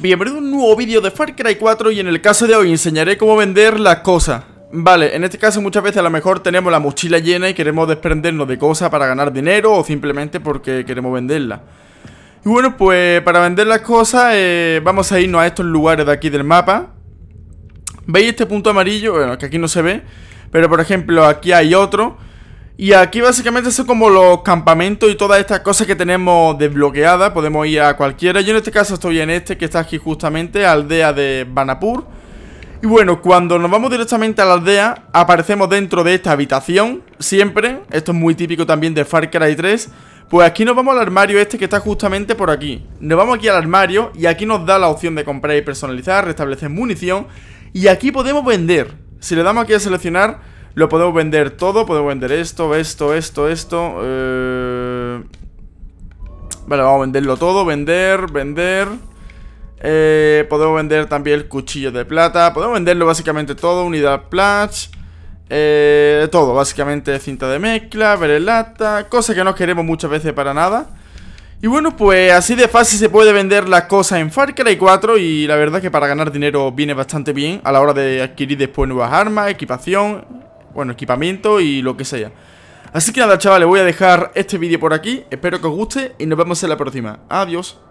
Bienvenido a un nuevo vídeo de Far Cry 4 y en el caso de hoy enseñaré cómo vender las cosas Vale, en este caso muchas veces a lo mejor tenemos la mochila llena y queremos desprendernos de cosas para ganar dinero o simplemente porque queremos venderla Y bueno, pues para vender las cosas eh, vamos a irnos a estos lugares de aquí del mapa ¿Veis este punto amarillo? Bueno, que aquí no se ve Pero por ejemplo aquí hay otro y aquí básicamente son como los campamentos y todas estas cosas que tenemos desbloqueadas. Podemos ir a cualquiera. Yo en este caso estoy en este que está aquí justamente, aldea de Banapur. Y bueno, cuando nos vamos directamente a la aldea, aparecemos dentro de esta habitación, siempre. Esto es muy típico también de Far Cry 3. Pues aquí nos vamos al armario este que está justamente por aquí. Nos vamos aquí al armario y aquí nos da la opción de comprar y personalizar, restablecer munición. Y aquí podemos vender. Si le damos aquí a seleccionar lo podemos vender todo, podemos vender esto, esto, esto, esto. Eh, vale, vamos a venderlo todo, vender, vender. Eh, podemos vender también el cuchillo de plata. Podemos venderlo básicamente todo, unidad platch. Eh, todo, básicamente cinta de mezcla, berelata cosas que no queremos muchas veces para nada. Y bueno, pues así de fácil se puede vender la cosa en Far Cry 4 y la verdad que para ganar dinero viene bastante bien a la hora de adquirir después nuevas armas, equipación, bueno, equipamiento y lo que sea. Así que nada, chavales, voy a dejar este vídeo por aquí. Espero que os guste y nos vemos en la próxima. Adiós.